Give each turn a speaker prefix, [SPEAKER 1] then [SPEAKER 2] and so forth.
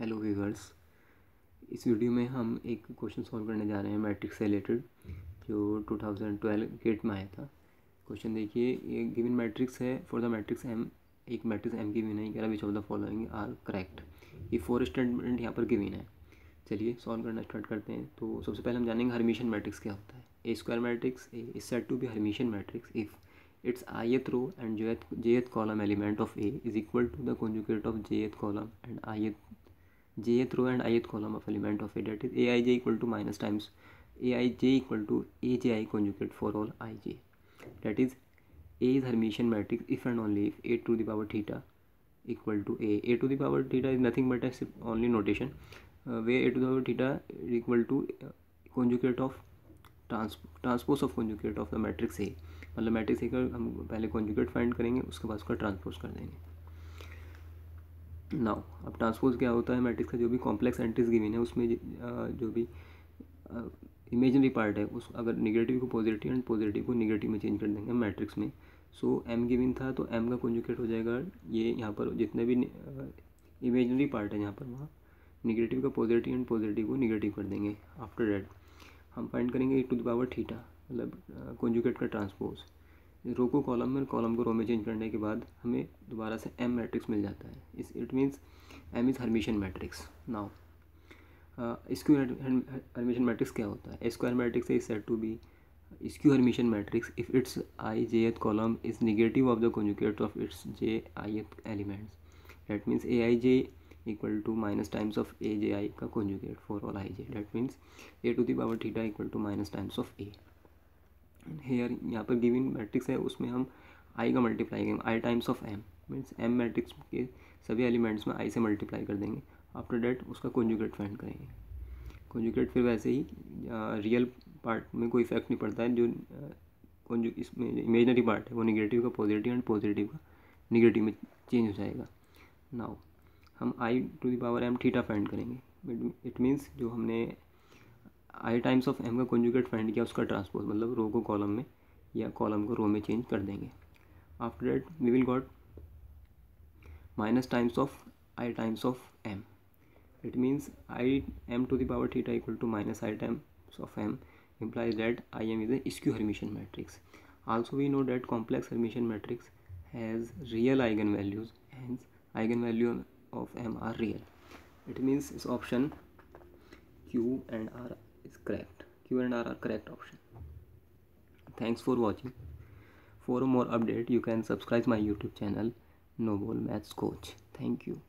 [SPEAKER 1] Hello viewers इस video में हम एक क्वेश्चन सॉल्व करने जा रहे हैं मैट्रिक्स से रिलेटेड जो 2012 गेट में आया था क्वेश्चन देखिए ये गिवन मैट्रिक्स है फॉर द मैट्रिक्स एम एक मैट्रिक्स एम की विन है ग्यारह which of the following are correct ये फोर स्टेटमेंट यहाँ पर गिविन है चलिए सॉल्व करना स्टार्ट करते हैं तो सबसे पहले हम जानेंगे हरमिशन मैट्रिक्स क्या होता है A square matrix A is set to be Hermitian matrix if its ith and and column element of A is equal to the conjugate of jth column and I एथ जे A through and ith column of element of A that is A I J equal to minus times A I J equal to A J I conjugate for all I J that is A is Hermitian matrix if and only if A to the power theta equal to A A to the power theta is nothing but X only notation way A to the power theta equal to conjugate of transpose of conjugate of the matrix A मतलब matrix ए का हम पहले conjugate find करेंगे उसके बाद उसका transpose कर देंगे नाउ अब ट्रांसपोज क्या होता है मैट्रिक्स का जो भी कॉम्प्लेक्स एंट्रीज गिविन है उसमें जो भी इमेजनरी पार्ट है उस अगर निगेटिव को पॉजिटिव एंड पॉजिटिव को निगेटिव में चेंज कर देंगे मैट्रिक्स में सो एम गिविन था तो एम का कॉन्जुकेट हो जाएगा ये यहाँ पर जितने भी इमेजनरी पार्ट है यहाँ पर वहाँ निगेटिव का पॉजिटिव एंड पॉजिटिव को निगेटिव कर देंगे आफ्टर डैट हम फाइंड करेंगे A to the power theta मतलब कॉन्जुकेट का ट्रांसपोज रो को कॉलम में कॉलम को रो में चेंज करने के बाद हमें दोबारा से एम मैट्रिक्स मिल जाता है इस it means M is Hermitian matrix now skew Hermitian matrix क्या होता है square matrix is set to be skew Hermitian matrix if its I jth column is negative of the conjugate of its J ith elements that means A I J equal to minus times of A J I का conjugate for all I J that means A to the power theta equal to minus times of A here यहाँ पर given matrix है उसमें हम आई का multiply करेंगे I times of M means M matrix के सभी एलिमेंट्स में आई से मल्टीप्लाई कर देंगे आफ्टर डेट उसका कॉन्जुगेट फाइंड करेंगे कॉन्जुगेट फिर वैसे ही रियल पार्ट में कोई इफेक्ट नहीं पड़ता है जो कॉन्जु इसमें इमेजनरी पार्ट है वो निगेटिव का पॉजिटिव एंड पॉजिटिव का निगेटिव में चेंज हो जाएगा नाउ हम I to the power M theta find करेंगे इट मीन्स जो हमने आई टाइम्स ऑफ एम का कंजुगेट फाइंड किया उसका ट्रांसपोर्ट मतलब रो को कॉलम में या कॉलम को रो में चेंज कर देंगे after that we will got minus times of I times of M it means I M to the power theta equal to minus I times of M implies that I M is a Hermitian matrix also we know that complex Hermitian matrix has real eigen values and eigen value of M are real it means इस option Q and R is correct. Q and R are correct option. Thanks for watching. For more update, you can subscribe my YouTube channel, Noble Maths Coach. Thank you.